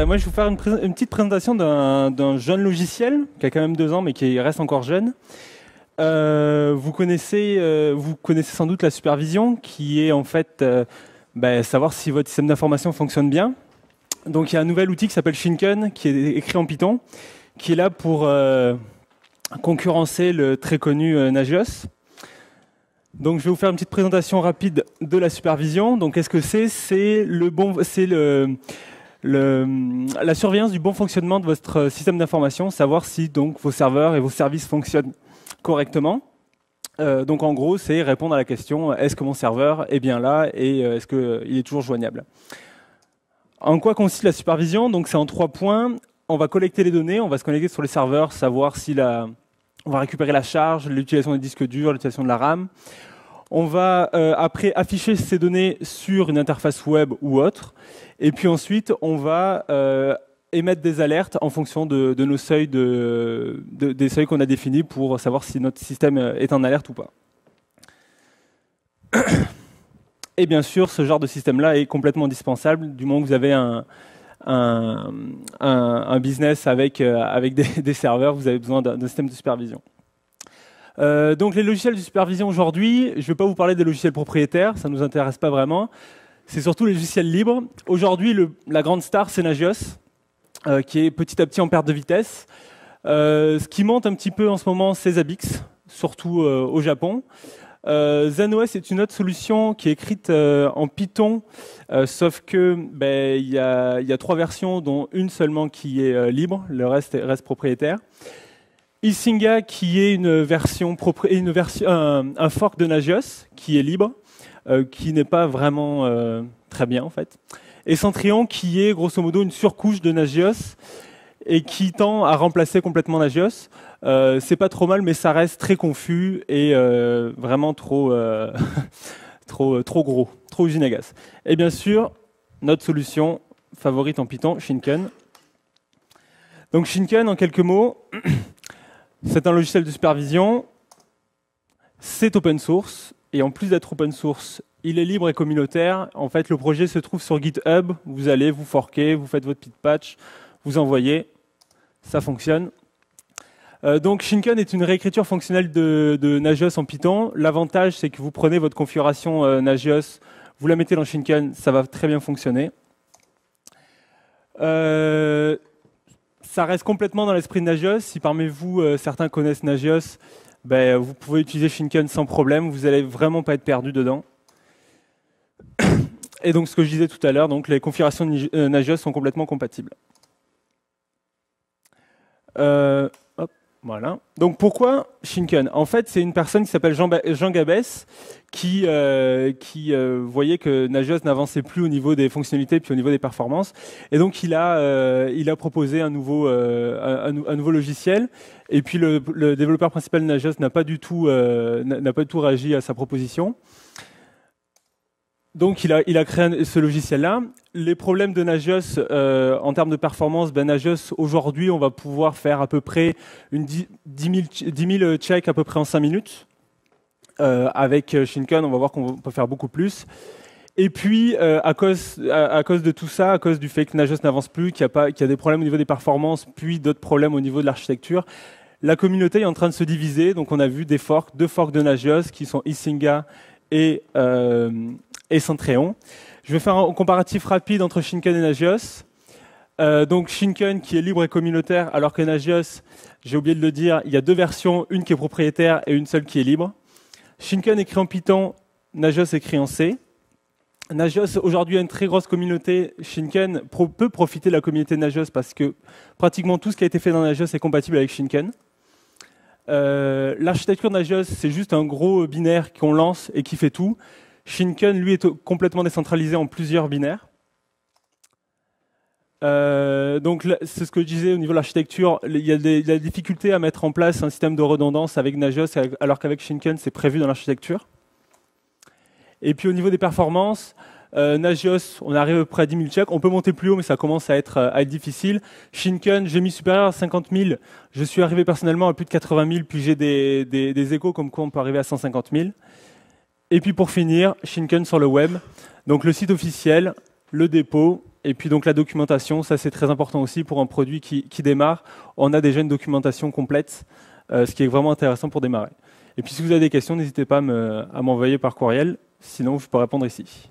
Euh, moi, je vais vous faire une, petite présentation d'un jeune logiciel qui a quand même deux ans, mais qui reste encore jeune. Euh, vous, connaissez, euh, vous connaissez sans doute la supervision, qui est en fait ben, savoir si votre système d'information fonctionne bien. Donc, il y a un nouvel outil qui s'appelle Shinken, qui est écrit en Python, qui est là pour concurrencer le très connu Nagios. Donc, je vais vous faire une petite présentation rapide de la supervision. Donc, qu'est-ce que c'est C'est le bon, c'est le la surveillance du bon fonctionnement de votre euh, système d'information, savoir si donc vos serveurs et vos services fonctionnent correctement. Euh, donc en gros, c'est répondre à la question est-ce que mon serveur est bien là et euh, est-ce qu'il est toujours joignable. En quoi consiste la supervision Donc c'est en trois points. On va collecter les données, on va se connecter sur les serveurs, savoir si on va récupérer la charge, l'utilisation des disques durs, l'utilisation de la RAM. On va euh, après afficher ces données sur une interface web ou autre. Et puis ensuite, on va euh, émettre des alertes en fonction de, nos seuils, de, des seuils qu'on a définis pour savoir si notre système euh, est en alerte ou pas. Et bien sûr, ce genre de système-là est complètement indispensable du moment que vous avez un, un, business avec, avec des serveurs, vous avez besoin d'un système de supervision. Euh, donc les logiciels de supervision aujourd'hui, je ne vais pas vous parler des logiciels propriétaires, ça ne nous intéresse pas vraiment. C'est surtout les logiciels libres. Aujourd'hui, la grande star, c'est Nagios, euh, qui est petit à petit en perte de vitesse. Euh, ce qui monte un petit peu en ce moment, c'est Zabbix, surtout au Japon. ZenOS est une autre solution qui est écrite en Python, sauf que ben, il y, a trois versions, dont une seulement qui est libre, le reste reste propriétaire. Isinga, qui est une version, une version un, fork de Nagios, qui est libre, euh, qui n'est pas vraiment euh, très bien en fait. Et Centrion, qui est grosso modo une surcouche de Nagios et qui tend à remplacer complètement Nagios. Euh, c'est pas trop mal, mais ça reste très confus et vraiment trop, trop, trop gros, trop usinagas. Et bien sûr, notre solution favorite en Python, Shinken. Donc Shinken, en quelques mots. C'est un logiciel de supervision, c'est open source, et en plus d'être open source, il est libre et communautaire. En fait, le projet se trouve sur GitHub, vous allez, vous forquez, vous faites votre petit patch, vous envoyez, ça fonctionne. Euh, donc Shinkan est une réécriture fonctionnelle de, Nagios en Python. L'avantage, c'est que vous prenez votre configuration euh, Nagios, vous la mettez dans Shinkan, ça va très bien fonctionner. Euh, ça reste complètement dans l'esprit de Nagios. Si parmi vous, euh, certains connaissent Nagios, ben, vous pouvez utiliser Finken sans problème. Vous n'allez vraiment pas être perdu dedans. Et donc, ce que je disais tout à l'heure, donc les configurations de euh, Nagios sont complètement compatibles. Euh, voilà. Donc pourquoi Shinken En fait, c'est une personne qui s'appelle Jean, Gabès qui, euh, qui euh, voyait que Nagios n'avançait plus au niveau des fonctionnalités puis au niveau des performances. Et donc il a, euh, il a proposé un nouveau, un, nouveau logiciel. Et puis le, développeur principal de Nagios n'a pas, n'a pas du tout réagi à sa proposition. Donc il a, créé ce logiciel-là. Les problèmes de Nagios euh, en termes de performance, ben, Nagios, aujourd'hui, on va pouvoir faire à peu près 10, 000, euh, checks à peu près en 5 minutes. Euh, avec Shinkan, on va voir qu'on peut faire beaucoup plus. Et puis, à, cause, de tout ça, à cause du fait que Nagios n'avance plus, qu'il y, a des problèmes au niveau des performances, puis d'autres problèmes au niveau de l'architecture, la communauté est en train de se diviser. Donc, on a vu des forks, deux forks de Nagios qui sont Isinga et et Centréon. Je vais faire un comparatif rapide entre Shinken et Nagios. Euh, donc Shinken qui est libre et communautaire, alors que Nagios, j'ai oublié de le dire, il y a deux versions, une qui est propriétaire et une seule qui est libre. Shinken écrit en Python, Nagios écrit en C. Nagios aujourd'hui a une très grosse communauté. Shinken peut profiter de la communauté Nagios parce que pratiquement tout ce qui a été fait dans Nagios est compatible avec Shinken. Euh, l'architecture Nagios, c'est juste un gros binaire qu'on lance et qui fait tout. Shinken, lui, est complètement décentralisé en plusieurs binaires. Euh, donc c'est ce que je disais au niveau de l'architecture, il y a la difficulté à mettre en place un système de redondance avec Nagios, alors qu'avec Shinken c'est prévu dans l'architecture. Et puis au niveau des performances, euh, Nagios, on arrive à peu près à 10 000 checks. On peut monter plus haut, mais ça commence à être, euh, difficile. Shinken, j'ai mis supérieur à 50 000. Je suis arrivé personnellement à plus de 80 000, puis j'ai des, des, échos comme quoi on peut arriver à 150 000. Et puis pour finir, Shinken sur le web. Donc le site officiel, le dépôt, et puis donc la documentation, ça c'est très important aussi pour un produit qui, démarre. On a déjà une documentation complète, euh, ce qui est vraiment intéressant pour démarrer. Et puis si vous avez des questions, n'hésitez pas à m'envoyer par courriel, sinon je peux répondre ici.